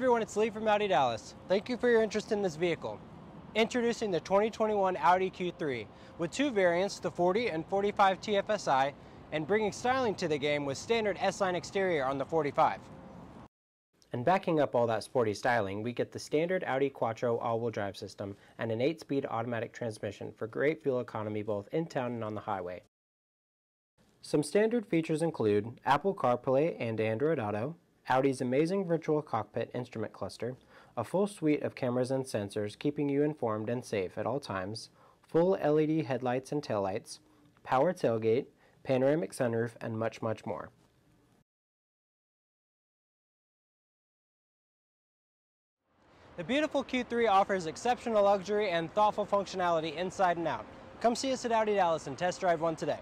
everyone, it's Lee from Audi Dallas. Thank you for your interest in this vehicle. Introducing the 2021 Audi Q3 with two variants, the 40 and 45 TFSI, and bringing styling to the game with standard S-line exterior on the 45. And backing up all that sporty styling, we get the standard Audi Quattro all-wheel drive system and an 8-speed automatic transmission for great fuel economy both in town and on the highway. Some standard features include Apple CarPlay and Android Auto, Audi's amazing virtual cockpit instrument cluster, a full suite of cameras and sensors keeping you informed and safe at all times, full LED headlights and taillights, power tailgate, panoramic sunroof, and much, much more. The beautiful Q3 offers exceptional luxury and thoughtful functionality inside and out. Come see us at Audi Dallas and test drive one today.